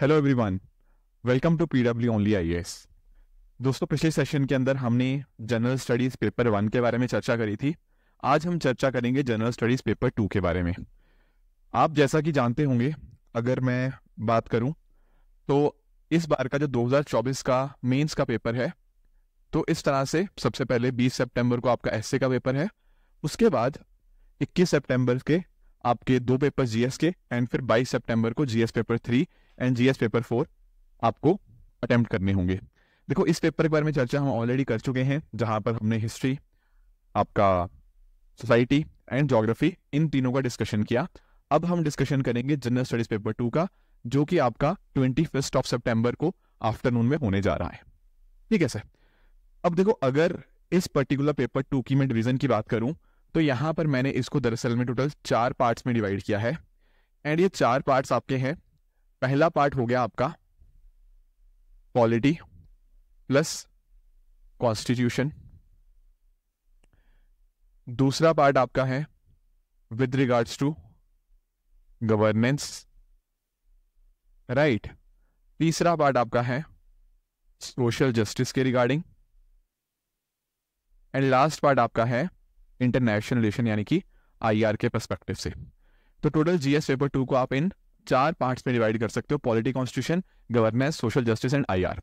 Hello everyone welcome to PW only IAS दोस्तों पिछले session के अंदर हमने जनरल स्टडीज पेपर वन के बारे में चर्चा करी थी आज हम चर्चा करेंगे जनरल स्टडीज पेपर टू के बारे में आप जैसा कि जानते होंगे अगर मैं बात करूं तो इस बार का जो 2024 का मेंस का पेपर है तो इस तरह से सबसे पहले 20 सितंबर को आपका एस का पेपर है उसके बाद 21 सितंबर के आपके दो पेपर जीएस के एंड फिर 22 सितंबर को GS paper three and GS paper four आपको अटेम्प्ट करने होंगे देखो इस पेपर के बारे में चर्चा हम ऑलरेडी कर चुके हैं जहाँ पर हमने हिस्ट्री आपका सोसाइटी एंड जोग्राफी इन तीनों का डिस्कशन किया अब हम डिस्कशन करेंगे जनरल स्टडीज पेपर टू का जो कि आपका ट्वेंटी फर्स्ट ऑफ सेप्टेम्बर को आफ्टरनून में होने जा रहा है ठीक है सर अब देखो अगर इस पर्टिकुलर पेपर टू की मैं डिवीजन की बात करूं तो यहां पर मैंने इसको दरअसल में टोटल चार पार्ट्स में डिवाइड किया है एंड ये चार पार्ट्स आपके हैं पहला पार्ट हो गया आपका पॉलिटी प्लस कॉन्स्टिट्यूशन दूसरा पार्ट आपका है with regards to governance right तीसरा पार्ट आपका है सोशल जस्टिस के रिगार्डिंग एंड लास्ट पार्ट आपका है इंटरनेशनल रिलेशन यानी कि आईआर के परस्पेक्टिव से तो टोटल जीएस पेपर टू को आप इन चार पार्ट्स में डिवाइड कर सकते हो polity constitution governance social justice and I R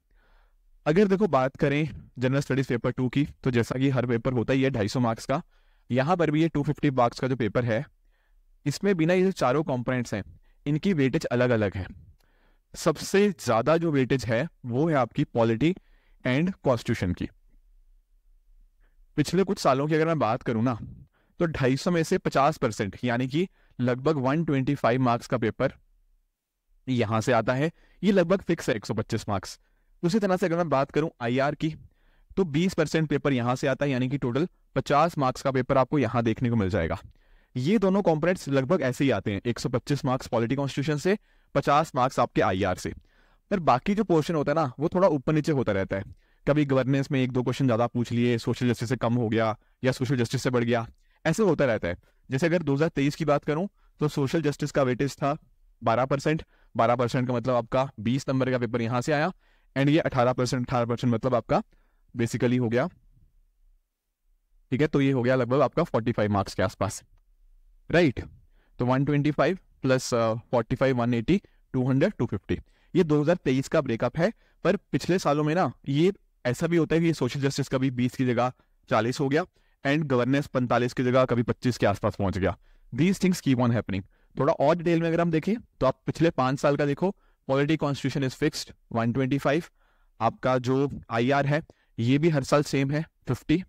अगर देखो बात करें जनरल स्टडीज पेपर टू की तो जैसा कि हर पेपर होता ही है ढाई सौ मार्क्स का यहाँ पर भी ये टू फिफ्टी मार्क्स का जो पेपर है इसमें बिना ये जो चारों कॉम्पोनेंट्स हैं इनकी वेटेज अलग अलग है सबसे ज़्यादा जो वेटेज है वो है आपकी पॉलिटी एंड कॉन्स्टिट्यूशन की पिछले कुछ सालों की अगर मैं बात करूं ना तो 250 में से 50 परसेंट यानी कि लगभग 125 मार्क्स का पेपर यहां से आता है ये लगभग फिक्स है 125 मार्क्स उसी तरह से अगर मैं बात करूं आई की तो 20 परसेंट पेपर यहां से आता है यानी कि टोटल 50 मार्क्स का पेपर आपको यहाँ देखने को मिल जाएगा ये दोनों कॉम्पोनेंट्स लगभग ऐसे ही आते हैं 125 मार्क्स पॉलिटी कॉन्स्टिट्यूशन से 50 मार्क्स आपके आई से पर बाकी जो पोर्शन होता है ना वो थोड़ा ऊपर नीचे होता रहता है कभी गवर्नेंस में एक दो क्वेश्चन ज़्यादा पूछ लिए सोशल जस्टिस से कम हो गया या सोशल जस्टिस से बढ़ गया ऐसे होता रहता है जैसे अगर 2023 की बात करूं तो सोशल जस्टिस का वेटेज था 12 परसेंट बारह परसेंट का मतलब आपका बीस नंबर का पेपर यहाँ से आया एंड ये अठारह परसेंट अठारह परसेंट मतलब आपका बेसिकली हो गया ठीक है तो ये हो गया लगभग आपका फोर्टी फाइव मार्क्स के आसपास राइट तो one twenty five plus forty five one eighty two hundred two fifty ये दो हजार तेईस का ब्रेकअप है पर पिछले सालों में ना ये ऐसा भी होता है कि सोशल जस्टिस कभी बीस की जगह चालीस हो गया एंड गवर्नेंस पैंतालीस की जगह कभी पच्चीस के आसपास पहुंच गया these things keep on happening थोड़ा और डिटेल में अगर हम देखें तो आप पिछले पांच साल का देखो polity constitution is twenty five आपका जो आर है ये भी हर साल सेम है फिफ्टी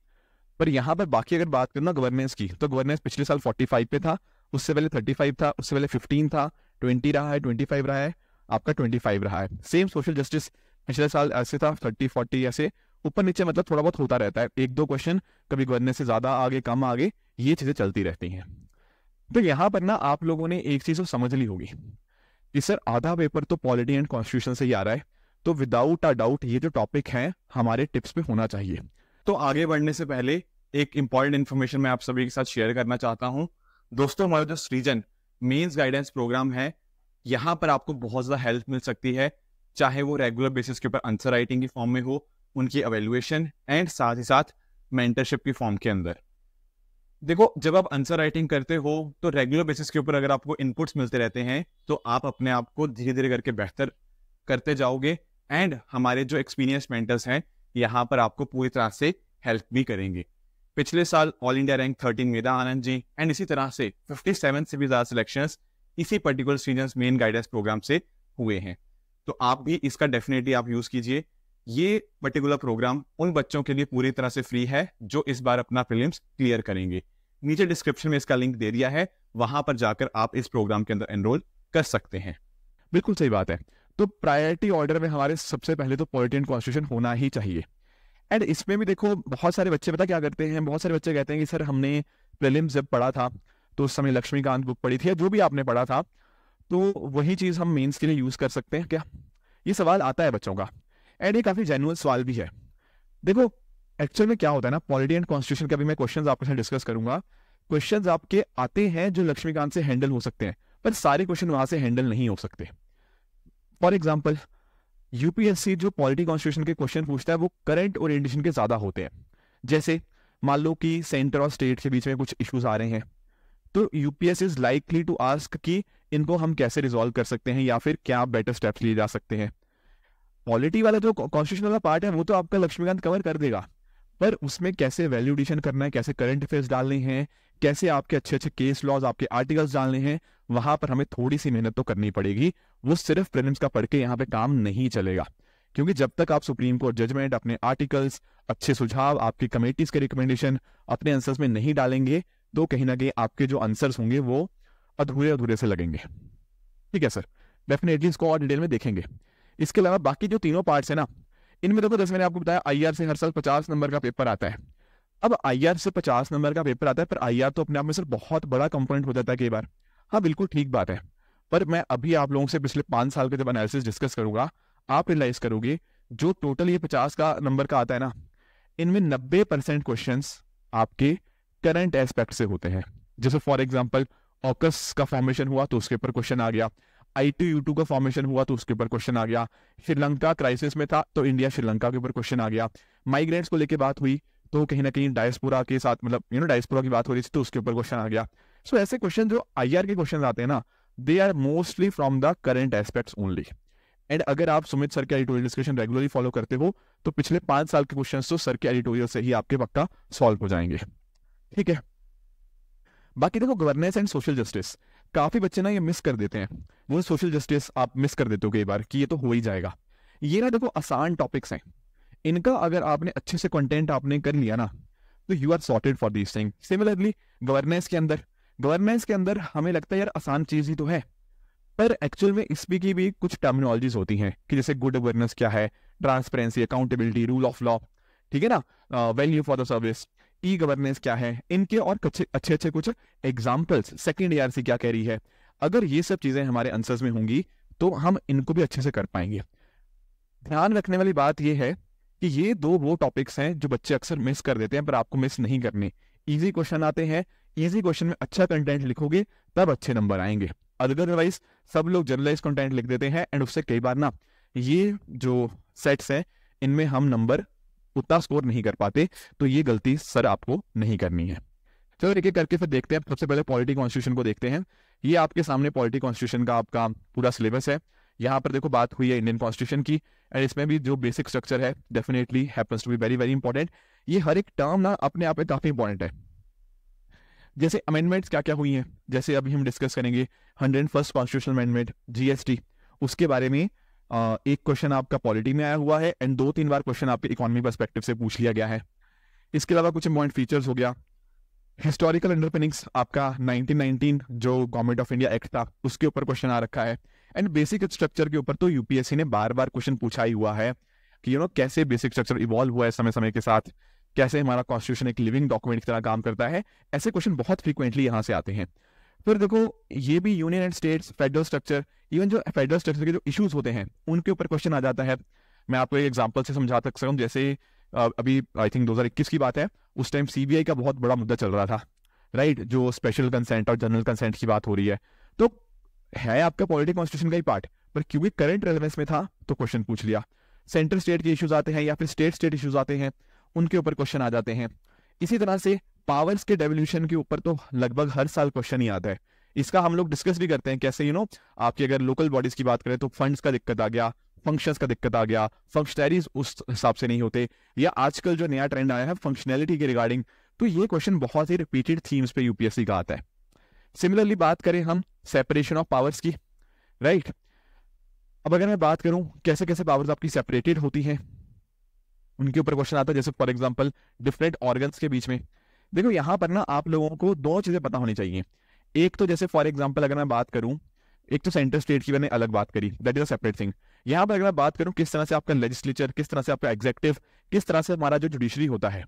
पर यहाँ पर बाकी अगर बात करना गवर्नेंस की तो गवर्नेंस पिछले साल फोर्टी फाइव पे था उससे पहले थर्टी फाइव था उससे पहले फिफ्टीन था ट्वेंटी रहा है फाइव रहा है आपका फाइव रहा है सेम सोशल जस्टिस पिछले साल ऐसे था थर्टी फोर्टी ऐसे ऊपर नीचे मतलब थोड़ा बहुत होता रहता है एक दो क्वेश्चन कभी गवर्नेंस से ज़्यादा आगे कम आगे ये चीज़ें चलती रहती हैं तो यहाँ पर ना आप लोगों ने एक चीज तो समझ ली होगी कि सर आधा पेपर तो पॉलिटी एंड कॉन्स्टिट्यूशन से ही आ रहा है तो विदाउट अ डाउट ये जो टॉपिक है हमारे टिप्स पे होना चाहिए तो आगे बढ़ने से पहले एक इंपॉर्टेंट इन्फॉर्मेशन मैं आप सभी के साथ शेयर करना चाहता हूँ दोस्तों हमारा जो सृजन मेन्स गाइडेंस प्रोग्राम है यहाँ पर आपको बहुत ज़्यादा हेल्प मिल सकती है चाहे वो रेगुलर बेसिस के ऊपर आंसर राइटिंग की फॉर्म में हो उनकी अवेलुएशन एंड साथ ही साथ मेंटरशिप की फॉर्म के अंदर देखो जब आप आंसर राइटिंग करते हो तो रेगुलर बेसिस के ऊपर अगर आपको इनपुट्स मिलते रहते हैं तो आप अपने आप को धीरे धीरे करके बेहतर करते जाओगे एंड हमारे जो एक्सपीरियंस मेंटर्स हैं यहाँ पर आपको पूरी तरह से हेल्प भी करेंगे पिछले साल ऑल इंडिया रैंक थर्टीन मेरा आनंद जी एंड इसी तरह से फिफ्टी सेवन से भी ज़्यादा सिलेक्शन इसी particular season main guidance programme से हुए हैं तो आप भी इसका डेफिनेटली आप यूज़ कीजिए ये पर्टिकुलर प्रोग्राम उन बच्चों के लिए पूरी तरह से फ्री है जो इस बार अपना फिल्म क्लियर करेंगे नीचे डिस्क्रिप्शन में इसका लिंक दे दिया है वहां पर जाकर आप इस प्रोग्राम के अंदर एनरोल कर सकते हैं बिल्कुल सही बात है तो प्रायोरिटी ऑर्डर में हमारे सबसे पहले तो पॉलिटी एंड कॉन्स्टिट्यूशन होना ही चाहिए एंड इसमें भी देखो बहुत सारे बच्चे पता क्या करते हैं बहुत सारे बच्चे कहते हैं कि सर हमने प्रिलिम्स जब पढ़ा था तो उस समय लक्ष्मीकांत बुक पढ़ी थी या जो भी आपने पढ़ा था तो वही चीज़ हम मेंस के लिए यूज़ कर सकते हैं क्या ये सवाल आता है बच्चों का एंड ये काफ़ी जेनुअन सवाल भी है देखो एक्चुअल में क्या होता है ना पॉलिटी एंड कॉन्स्टिट्यूशन का भी मैं क्वेश्चन आपके साथ डिस्कस करूंगा क्वेश्चन आपके आते हैं जो लक्ष्मीकांत से हैंडल हो सकते हैं पर सारे क्वेश्चन वहां से हैंडल नहीं हो सकते फॉर एग्जाम्पल यूपीएससी जो पॉलिटी कॉन्स्टिट्यूशन के क्वेश्चन पूछता है वो करंट ओरिएंटेशन के ज्यादा होते हैं जैसे मान लो कि सेंटर और स्टेट के बीच में कुछ इश्यूज आ रहे हैं तो UPS is likely to ask कि इनको हम कैसे रिजोल्व कर सकते हैं या फिर क्या बेटर स्टेप्स लिए जा सकते हैं पॉलिटी वाला जो कॉन्स्टिट्यूशन वाला पार्ट है वो तो आपका लक्ष्मीकांत कवर कर देगा पर उसमें कैसे वैल्यूडेशन करना है कैसे करंट अफेयर्स डालने हैं कैसे आपके अच्छे अच्छे केस लॉज आपके आर्टिकल्स डालने हैं वहां पर हमें थोड़ी सी मेहनत तो करनी पड़ेगी वो सिर्फ प्रिलिम्स का पढ़ के यहाँ पे काम नहीं चलेगा क्योंकि जब तक आप सुप्रीम कोर्ट जजमेंट अपने आर्टिकल्स अच्छे सुझाव आपकी कमेटीज के रिकमेंडेशन अपने आंसर्स में नहीं डालेंगे तो कहीं ना कहीं आपके जो आंसर्स होंगे वो अधूरे अधूरे से लगेंगे ठीक है सर डेफिनेटली इसको और डिटेल में देखेंगे इसके अलावा बाकी जो तीनों पार्ट्स है ना इनमें देखो जैसे मैंने आपको बताया आई से हर साल पचास नंबर का पेपर आता है अब आई से पचास नंबर का पेपर आता है पर आई तो अपने आप में सर बहुत बड़ा कंपोनेंट हो जाता है कई बार हाँ बिल्कुल ठीक बात है पर मैं अभी आप लोगों से पिछले पाँच साल का जब एनालिसिस डिस्कस करूंगा आप रियलाइज करोगे जो टोटल ये पचास का नंबर का आता है ना इनमें नब्बे परसेंट क्वेश्चन आपके करंट एस्पेक्ट से होते हैं जैसे फॉर एग्जाम्पल ऑकस का फॉर्मेशन हुआ तो उसके ऊपर क्वेश्चन आ गया आई टी यू टू का फॉर्मेशन हुआ तो उसके ऊपर क्वेश्चन आ गया श्रीलंका क्राइसिस में था तो इंडिया श्रीलंका के ऊपर क्वेश्चन आ गया माइग्रेंट्स को लेकर बात हुई तो कहीं ना कहीं डायस्पोरा के साथ मतलब यू नो डायस्पोरा की बात हो रही थी तो उसके ऊपर क्वेश्चन आ गया सो so, ऐसे क्वेश्चन जो आई के क्वेश्चन आते हैं ना they are mostly from the current aspects only and अगर आप सुमित सर के एडिटोरियल डिस्कशन रेगुलरली फॉलो करते हो तो पिछले पांच साल के क्वेश्चन तो सर के एडिटोरियल से ही आपके पक्का सॉल्व हो जाएंगे ठीक है बाकी देखो गवर्नेंस एंड सोशल जस्टिस काफ़ी बच्चे ना ये मिस कर देते हैं वो सोशल जस्टिस आप मिस कर देते हो कई बार कि ये तो हो ही जाएगा ये ना देखो आसान टॉपिक्स हैं इनका अगर आपने अच्छे से कंटेंट आपने कर लिया ना तो you are sorted for this thing similarly governance के अंदर गवर्नेंस के अंदर हमें लगता है यार आसान चीज़ ही तो है पर एक्चुअल में इस भी की भी कुछ टर्मिनोलॉजीज होती हैं कि जैसे गुड गवर्नेंस क्या है transparency accountability rule of law ठीक है ना value for the service e governance क्या है इनके और अच्छे अच्छे कुछ एग्जाम्पल्स सेकेंड से क्या कह रही है अगर ये सब चीजें हमारे आंसर्स में होंगी तो हम इनको भी अच्छे से कर पाएंगे ध्यान रखने वाली बात यह है कि ये दो वो टॉपिक्स हैं जो बच्चे अक्सर मिस कर देते हैं पर आपको मिस नहीं करने इजी क्वेश्चन आते हैं इजी क्वेश्चन में अच्छा कंटेंट लिखोगे तब अच्छे नंबर आएंगे अदरवाइज सब लोग जनरलाइज कंटेंट लिख देते हैं एंड उससे कई बार ना ये जो सेट्स हैं इनमें हम नंबर उतना स्कोर नहीं कर पाते तो ये गलती सर आपको नहीं करनी है चलो एक एक करके फिर देखते हैं सबसे पहले पॉलिटी कॉन्स्टिट्यूशन को देखते हैं ये आपके सामने पॉलिटी कॉन्स्टिट्यूशन का आपका पूरा सिलेबस है यहाँ पर देखो बात हुई है इंडियन कॉन्स्टिट्यूशन की एंड इसमें भी जो बेसिक स्ट्रक्चर है definitely happens to be very very important ये हर एक टर्म ना अपने आप में काफ़ी इंपॉर्टेंट है जैसे अमेंडमेंट्स क्या क्या हुई हैं जैसे अभी हम डिस्कस करेंगे hundred first constitution amendment GST उसके बारे में एक क्वेश्चन आपका पॉलिटी में आया हुआ है एंड दो तीन बार क्वेश्चन आपके इकोनॉमी परस्पेक्टिव से पूछ लिया गया है इसके अलावा कुछ इंपॉइंट फीचर्स हो गया हिस्टोरिकल अंडरपिनिंग्स आपका 1919 जो गवर्नमेंट ऑफ इंडिया एक्ट था उसके ऊपर क्वेश्चन आ रखा है एंड बेसिक स्ट्रक्चर के ऊपर तो यूपीएससी ने बार बार क्वेश्चन पूछा ही हुआ है कि यू नो कैसे बेसिक स्ट्रक्चर इवॉल्व हुआ है समय समय के साथ कैसे हमारा कॉन्स्टिट्यूशन एक लिविंग डॉक्यूमेंट की तरह काम करता है ऐसे क्वेश्चन बहुत फ्रीक्वेंटली यहाँ से आते हैं फिर देखो ये भी union and states federal structure even जो फेडरल स्ट्रक्चर के जो इश्यूज होते हैं उनके ऊपर क्वेश्चन आ जाता है मैं आपको एक एग्जाम्पल से समझा तक सकूँ जैसे अभी आई थिंक दो की बात है उस टाइम सीबीआई का बहुत बड़ा मुद्दा चल रहा था राइट जो स्पेशल कंसेंट और जनरल कंसेंट की बात हो रही है तो है आपका पॉलिटिक कॉन्स्टिट्यूशन का ही पार्ट पर क्योंकि करंट रेलिवेंस में था तो क्वेश्चन पूछ लिया सेंट्रल स्टेट के इश्यूज आते हैं या फिर स्टेट स्टेट इश्यूज आते हैं उनके ऊपर क्वेश्चन आ जाते हैं इसी तरह से पावर्स के डेवल्यूशन के ऊपर तो लगभग हर साल क्वेश्चन ही आता है इसका हम लोग डिस्कस भी करते हैं कैसे यू you नो know, आपकी अगर लोकल बॉडीज की बात करें तो फंड्स का दिक्कत आ गया फंक्शंस का दिक्कत आ गया फंक्शनरीज उस हिसाब से नहीं होते या आजकल जो नया ट्रेंड आया है फंक्शनैलिटी के रिगार्डिंग तो ये क्वेश्चन बहुत ही रिपीटेड थीम्स पे यूपीएससी का आता है सिमिलरली बात करें हम सेपरेशन ऑफ पावर्स की राइट अब अगर मैं बात करूं कैसे कैसे पावर्स आपकी सेपरेटेड होती हैं उनके ऊपर क्वेश्चन आता है जैसे फॉर एग्जाम्पल डिफरेंट ऑर्गन्स के बीच में देखो यहाँ पर ना आप लोगों को दो चीज़ें पता होनी चाहिए एक तो जैसे फॉर एग्जाम्पल अगर मैं बात करूँ एक तो सेंटर स्टेट की मैंने अलग बात करी that is a separate thing यहाँ पर अगर मैं बात करूँ किस तरह से आपका लेजिस्लेचर किस तरह से आपका एग्जेक्टिव किस तरह से हमारा जो जुडिशरी होता है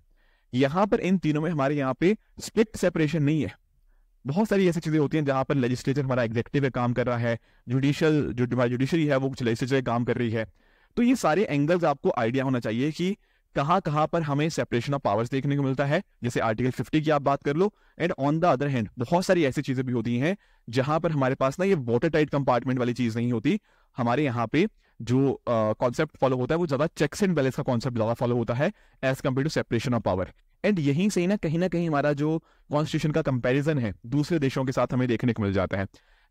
यहाँ पर इन तीनों में हमारे यहाँ पे स्ट्रिक्ट सेपरेशन नहीं है बहुत सारी ऐसी चीजें होती हैं जहां पर लेजिस्लेचर हमारा एग्जेक्टिव काम कर रहा है जुडिशियल जो हमारी जुडिशरी है वो कुछ लेजिस्लेचर काम कर रही है तो ये सारे एंगल्स आपको आइडिया होना चाहिए कि कहाँ कहां पर हमें सेपरेशन ऑफ पावर्स देखने को मिलता है जैसे आर्टिकल 50 की आप बात कर लो and on the other hand बहुत सारी ऐसी चीजें भी होती हैं जहां पर हमारे पास ना ये वॉटर टाइट कंपार्टमेंट वाली चीज नहीं होती हमारे यहाँ पे जो कॉन्सेप्ट फॉलो होता है वो ज्यादा चेक्स एंड बैलेंस का कॉन्सेप्ट ज्यादा फॉलो होता है as compare to separation of power and यहीं से ना कहीं ना कहीं हमारा जो कॉन्स्टिट्यूशन का कंपैरिजन है दूसरे देशों के साथ हमें देखने को मिल जाता है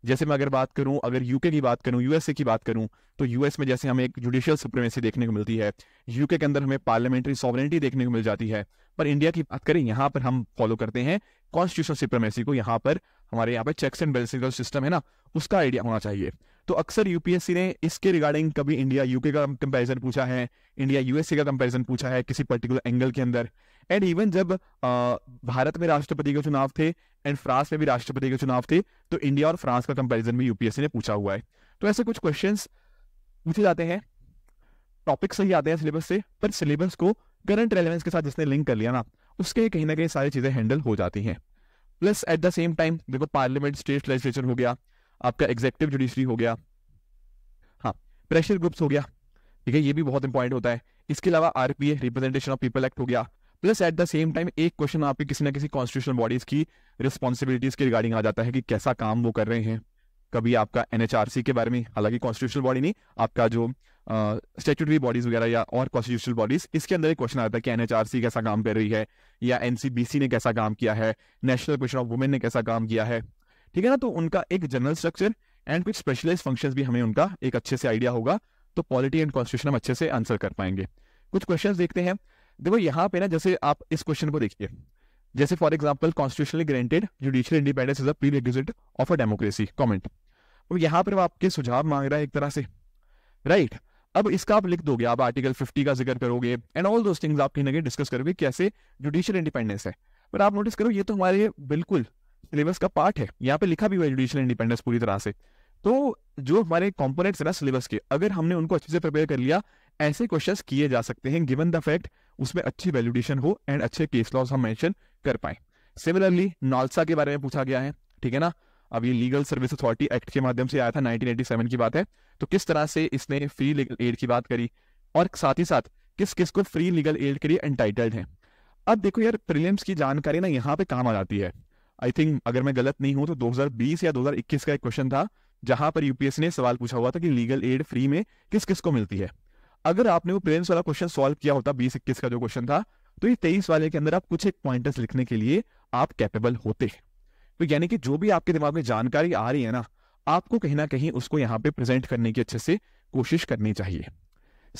जैसे मैं अगर बात करूं अगर यूके की बात करूं यूएसए की बात करूं तो यूएस में जैसे हमें एक जुडिशियल सुप्रीमेसी देखने को मिलती है यूके के अंदर हमें पार्लियामेंट्री सॉवरेंटी देखने को मिल जाती है पर इंडिया की बात करें यहाँ पर हम फॉलो करते हैं कॉन्स्टिट्यूशनल सुप्रीमेसी को यहाँ पर हमारे यहाँ पर चेक्स एंड बैलेंसिंग सिस्टम है ना उसका आइडिया होना चाहिए तो अक्सर यूपीएससी ने इसके रिगार्डिंग कभी इंडिया यूके का कंपैरिजन पूछा है इंडिया यूएसए का कंपैरिजन पूछा है किसी पर्टिकुलर एंगल के अंदर एंड इवन जब आ, भारत में राष्ट्रपति के चुनाव थे एंड फ्रांस में भी राष्ट्रपति के चुनाव थे तो इंडिया और फ्रांस का कंपेरिजन भी यूपीएससी ने पूछा हुआ है तो ऐसे कुछ क्वेश्चन पूछे जाते हैं टॉपिक सही आते हैं सिलेबस से पर सिलेबस को करंट रेलेवेंस के साथ जिसने लिंक कर लिया ना उसके कहीं ना कहीं सारी चीज़ें हैंडल हो जाती हैं plus at the same time देखो पार्लियामेंट स्टेट लेजिस्लेचर हो गया आपका एग्जेक्टिव जुडिशरी हो गया हाँ प्रेशर ग्रुप्स हो गया ठीक है ये भी बहुत इंपॉर्टेंट होता है इसके अलावा RPA representation of people act हो गया plus at the same time एक क्वेश्चन आपके किसी ना किसी कॉन्स्टिट्यूशन बॉडीज की रिस्पॉन्सिबिलिटीज के रिगार्डिंग आ जाता है कि कैसा काम वो कर रहे हैं कभी आपका एनएचआरसी के बारे में हालांकि कॉन्स्टिट्यूशनल बॉडी नहीं आपका जो स्टेचुटरी बॉडीज वगैरह या और कॉन्स्टिट्यूशनल बॉडीज इसके अंदर एक क्वेश्चन आता है कि एनएचआरसी कैसा काम कर रही है या एनसीबीसी ने कैसा काम किया है नेशनल कमीशन ऑफ वुमेन ने कैसा काम किया है ठीक है ना तो उनका एक जनरल स्ट्रक्चर एंड कुछ स्पेशलाइज फंक्शन भी हमें उनका एक अच्छे से आइडिया होगा तो पॉलिटी एंड कॉन्स्टिट्यूशन हम अच्छे से आंसर कर पाएंगे कुछ क्वेश्चन देखते हैं देखो यहाँ पे ना जैसे आप इस क्वेश्चन को देखिए जैसे for example constitutionally granted judicial independence is a prerequisite of a democracy comment और यहाँ पर वो आपके सुझाव मांग रहा है एक तरह से राइट right. अब इसका आप लिख दोगे आप आर्टिकल 50 का जिक्र करोगे एंड ऑल दोज थिंग्स आप कहीं ना कहीं डिस्कस करोगे कैसे जुडिशियल इंडिपेंडेंस है पर आप नोटिस करो ये तो हमारे बिल्कुल सिलेबस का पार्ट है यहाँ पे लिखा भी हुआ है जुडिशियल इंडिपेंडेंस पूरी तरह से तो जो हमारे कॉम्पोनेट्स है ना सिलेबस के अगर हमने उनको अच्छे से प्रिपेयर कर लिया ऐसे क्वेश्चंस किए जा सकते हैं गिवन द फैक्ट उसमें अच्छी वैल्यूडेशन हो एंड अच्छे केस लॉज हम मेंशन कर पाए सिमिलरली नालसा के बारे में पूछा गया है ठीक है ना अब ये लीगल सर्विस अथॉरिटी एक्ट के माध्यम से आया था 1987 की बात है तो किस तरह से इसने फ्री लीगल एड की बात करी और साथ ही साथ किस किस को फ्री लीगल एड के लिए एंटाइटल्ड है अब देखो यार प्रीलिम्स की जानकारी ना यहाँ पे काम आ जाती है आई थिंक अगर मैं गलत नहीं हूं तो 2020 या 2021 का एक क्वेश्चन था जहां पर यूपीएससी ने सवाल पूछा हुआ था कि लीगल एड फ्री में किस किस को मिलती है अगर आपने वो प्रिलिम्स वाला क्वेश्चन सॉल्व किया होता बीस इक्कीस का जो क्वेश्चन था तो ये तेईस वाले के अंदर आप कुछ एक पॉइंटर्स लिखने के लिए आप कैपेबल होते तो यानी कि जो भी आपके दिमाग में जानकारी आ रही है ना आपको कहीं ना कहीं उसको यहाँ पे प्रेजेंट करने की अच्छे से कोशिश करनी चाहिए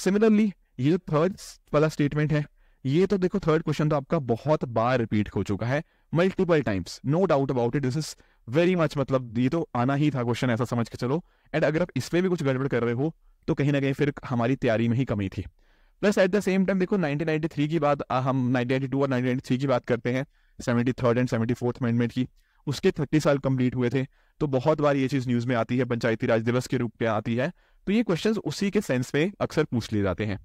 सिमिलरली ये जो थर्ड वाला स्टेटमेंट है ये तो देखो थर्ड क्वेश्चन तो आपका बहुत बार रिपीट हो चुका है multiple times no doubt about it this is very much मतलब ये तो आना ही था क्वेश्चन ऐसा समझ के चलो एंड अगर आप इस पर भी कुछ गड़बड़ कर रहे हो तो कहीं ना कहीं फिर हमारी तैयारी में ही कमी थी plus at the same time देखो 1993 की बात हम 1992 और 1993 की बात करते हैं seventy third and seventy fourth amendment की उसके थर्टी साल कंप्लीट हुए थे तो बहुत बार ये चीज़ न्यूज़ में आती है पंचायती राज दिवस के रूप में आती है तो ये क्वेश्चन उसी के सेंस में अक्सर पूछ लिए जाते हैं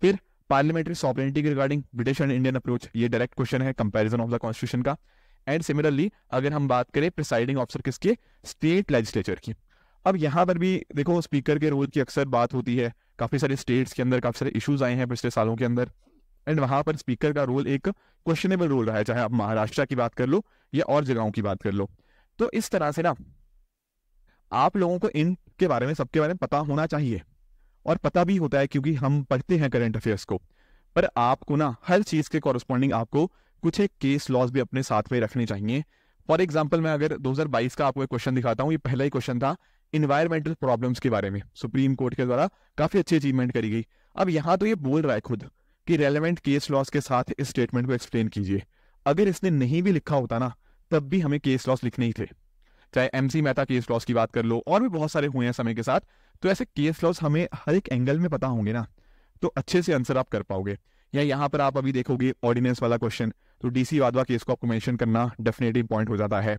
फिर पार्लियामेंट्री सॉपरेनिटी की regarding British and Indian approach ये डायरेक्ट क्वेश्चन है कंपैरिजन ऑफ द कॉन्स्टिट्यूशन का एंड सिमिलरली अगर हम बात करें प्रिसाइडिंग ऑफिसर किसके स्टेट लेजिस्लेचर की अब यहाँ पर भी देखो स्पीकर के रोल की अक्सर बात होती है काफ़ी सारे स्टेट्स के अंदर काफ़ी सारे इशूज आए हैं पिछले सालों के अंदर एंड वहां पर स्पीकर का रोल एक क्वेश्चनेबल रोल रहा है चाहे आप महाराष्ट्र की बात कर लो या और जगहों की बात कर लो तो इस तरह से ना आप लोगों को इनके बारे में सबके बारे में पता होना चाहिए और पता भी होता है क्योंकि हम पढ़ते हैं करंट अफेयर्स को पर आपको ना हर चीज़ के कॉरस्पॉन्डिंग आपको कुछ एक केस लॉज भी अपने साथ में रखने चाहिए फॉर एग्जाम्पल मैं अगर 2022 का आपको एक क्वेश्चन दिखाता हूँ ये पहला ही क्वेश्चन था इन्वायरमेंटल प्रॉब्लम के बारे में सुप्रीम कोर्ट के द्वारा काफ़ी अच्छी अचीवमेंट करी गई अब यहाँ तो ये बोल रहा है खुद कि रेलेवेंट केस लॉस के साथ इस स्टेटमेंट को एक्सप्लेन कीजिए अगर इसने नहीं भी लिखा होता ना तब भी हमें केस लॉस लिखने ही थे चाहे M C Mehta case laws की बात कर लो और भी बहुत सारे हुए हैं समय के साथ तो ऐसे केस लॉस हमें हर एक एंगल में पता होंगे ना तो अच्छे से आंसर आप कर पाओगे या यहाँ पर आप अभी देखोगे ऑर्डिनेंस वाला क्वेश्चन तो डीसी वादवा केस को आपको मैंशन करना डेफिनेटली पॉइंट हो जाता है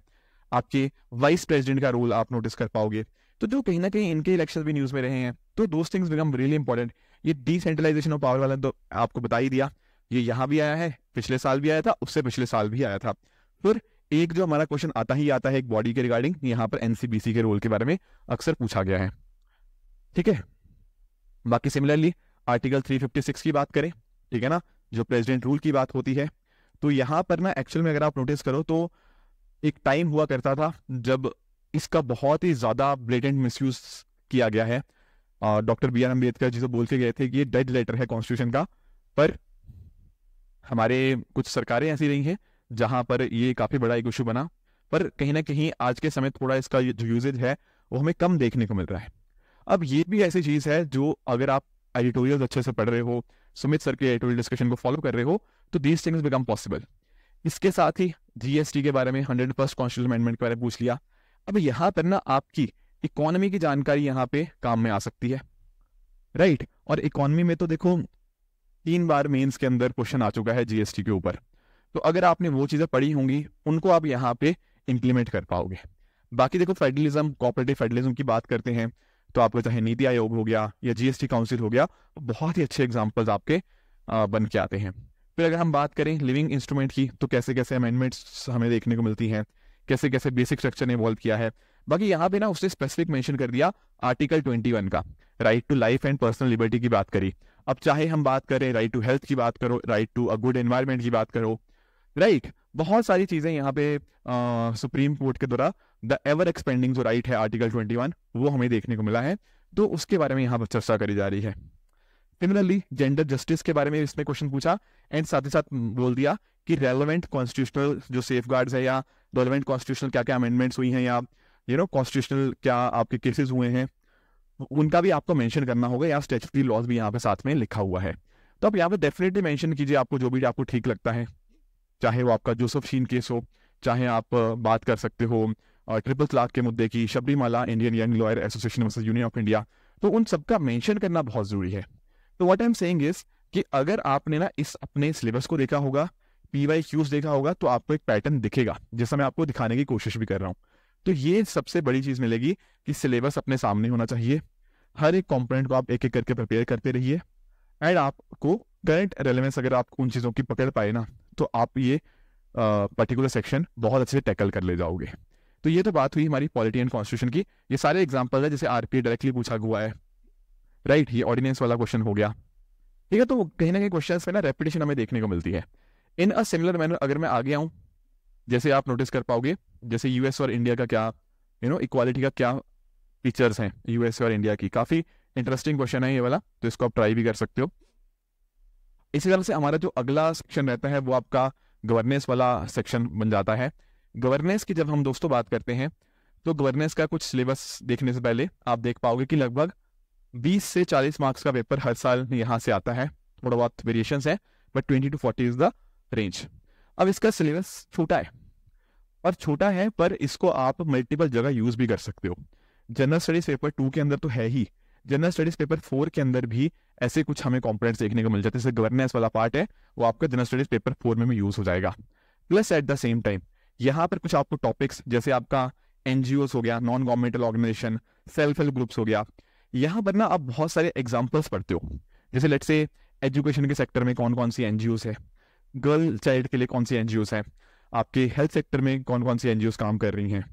आपके वाइस प्रेसिडेंट का रोल आप नोटिस कर पाओगे तो जो कहीं ना कहीं इनके इलेक्शन भी न्यूज़ में रहे हैं तो दो थिंग्स बिकम रियली इंपॉर्टेंट ये डिसेंट्रलाइजेशन ऑफ पावर वाला तो आपको बता ही दिया ये यहाँ भी आया है पिछले साल भी आया था उससे पिछले साल भी आया था फिर एक जो हमारा क्वेश्चन आता ही आता है एक बॉडी के रिगार्डिंग यहां पर एनसीबीसी के रोल के बारे में अक्सर पूछा गया है ठीक है बाकी सिमिलरली आर्टिकल 356 की बात करें ठीक है ना जो प्रेसिडेंट रूल की बात होती है तो यहां पर ना एक्चुअल में अगर आप नोटिस करो तो एक टाइम हुआ करता था जब इसका बहुत ही ज़्यादा ब्लेटेंट मिस किया गया है doctor B R Ambedkar ji से तो बोल के गए थे कि ये डेड लेटर है कॉन्स्टिट्यूशन का पर हमारे कुछ सरकारें ऐसी रही हैं जहां पर ये काफ़ी बड़ा एक इशू बना पर कहीं ना कहीं आज के समय थोड़ा इसका जो यूजेज है वो हमें कम देखने को मिल रहा है अब ये भी ऐसी चीज़ है जो अगर आप एडिटोरियल अच्छे से पढ़ रहे हो सुमित सर के एडिटोरियल डिस्कशन को फॉलो कर रहे हो तो दीज थिंग्स बिकम पॉसिबल इसके साथ ही जीएसटी के बारे में हंड्रेड फर्स्ट कॉन्स्टिट्यूशन अमेंडमेंट के बारे में पूछ लिया अब यहाँ पर ना आपकी इकोनॉमी की जानकारी यहाँ पे काम में आ सकती है राइट right? और इकोनॉमी में तो देखो तीन बार मेंस के अंदर क्वेश्चन आ चुका है जीएसटी के ऊपर तो अगर आपने वो चीज़ें पढ़ी होंगी उनको आप यहाँ पे इम्प्लीमेंट कर पाओगे बाकी देखो फेडरलिज्म कॉपरेटिव फेडरलिज्म की बात करते हैं तो आपको चाहे नीति आयोग हो गया या जीएसटी काउंसिल हो गया बहुत ही अच्छे एग्जाम्पल्स आपके बन के आते हैं फिर अगर हम बात करें लिविंग इंस्ट्रूमेंट की तो कैसे कैसे अमेंडमेंट्स हमें देखने को मिलती हैं कैसे कैसे बेसिक स्ट्रक्चर ने इवॉल्व किया है बाकी यहाँ पे ना उसने स्पेसिफिक मेंशन कर दिया आर्टिकल 21 का right to life and personal liberty की बात करी अब चाहे हम बात करें राइट टू हेल्थ की बात करो right to a good environment की बात करो राइट right? बहुत सारी चीजें यहाँ पे सुप्रीम कोर्ट के द्वारा द एवर एक्सपेंडिंग जो राइट है आर्टिकल ट्वेंटी वन वो हमें देखने को मिला है तो उसके बारे में यहाँ पर चर्चा करी जा रही है सिमिलरली जेंडर जस्टिस के बारे में इसमें क्वेश्चन पूछा एंड साथ ही साथ बोल दिया कि रेलिवेंट कॉन्स्टिट्यूशनल जो सेफ है या रेलिवेंट कॉन्स्टिट्यूशनल क्या क्या अमेंडमेंट्स हुई हैं या यू नो कॉन्स्टिट्यूशनल क्या आपके केसेस हुए हैं उनका भी आपको मेंशन करना होगा या स्टेचुटरी लॉज भी यहाँ पे साथ में लिखा हुआ है तो आप यहाँ पे डेफिनेटली मेंशन कीजिए आपको जो भी आपको ठीक लगता है चाहे वो आपका जोसफ शीन केस हो चाहे आप बात कर सकते हो ट्रिपल तलाक के मुद्दे की Sabarimala Indian young lawyer association versus union of India तो उन सबका मेंशन करना बहुत ज़रूरी है तो what I am saying is कि अगर आपने ना इस अपने सिलेबस को देखा होगा पी वाई क्यूज देखा होगा तो आपको एक पैटर्न दिखेगा जैसा मैं आपको दिखाने की कोशिश भी कर रहा हूँ तो ये सबसे बड़ी चीज़ मिलेगी कि सिलेबस अपने सामने होना चाहिए हर एक कॉम्पोनेंट को आप एक एक करके प्रिपेयर करते रहिए एंड आपको करंट रेलिवेंस अगर आप उन चीज़ों की पकड़ पाए ना तो आप ये पर्टिकुलर सेक्शन बहुत अच्छे से टैकल कर ले जाओगे तो ये तो बात हुई हमारी पॉलिटी एंड कॉन्स्टिट्यूशन की ये सारे एग्जाम्पल है जैसे पी डायरेक्टली पूछा हुआ है राइट right, ये ऑर्डिनेंस वाला क्वेश्चन हो गया ठीक है तो कहीं ना कहीं क्वेश्चन में ना रेपिटेशन हमें देखने को मिलती है इन अ सिमिलर मैनर अगर मैं आगे आऊँ जैसे आप नोटिस कर पाओगे जैसे यूएस और इंडिया का क्या यू नो इक्वालिटी का क्या फीचर्स हैं यूएस और इंडिया की काफ़ी इंटरेस्टिंग क्वेश्चन है ये वाला तो इसको आप ट्राई भी कर सकते हो इसी तरह से हमारा जो अगला सेक्शन रहता है वो आपका गवर्नेंस वाला सेक्शन बन जाता है गवर्नेंस की जब हम दोस्तों बात करते हैं तो गवर्नेंस का कुछ सिलेबस देखने से पहले आप देख पाओगे कि लगभग 20 से 40 मार्क्स का पेपर हर साल यहाँ से आता है थोड़ा बहुत वेरिएशन है but twenty to forty is the range अब इसका सिलेबस छोटा है और छोटा है पर इसको आप मल्टीपल जगह यूज भी कर सकते हो जनरल स्टडीज पेपर टू के अंदर तो है ही जनरल स्टडीज पेपर फोर के अंदर भी ऐसे कुछ हमें कॉम्पोनेंट्स देखने को मिल जाते हैं जैसे गवर्नेंस वाला पार्ट है वो आपका जनरल स्टडीज पेपर फोर में भी यूज हो जाएगा plus at the same time यहाँ पर कुछ आपको टॉपिक्स जैसे आपका एन हो गया non governmental organisation self help groups हो गया यहाँ पर ना आप बहुत सारे एग्जाम्पल्स पढ़ते हो जैसे लेट से एजुकेशन के सेक्टर में कौन कौन सी एन है गर्ल चाइल्ड के लिए कौन सी एन है आपके हेल्थ सेक्टर में कौन कौन सी एन काम कर रही हैं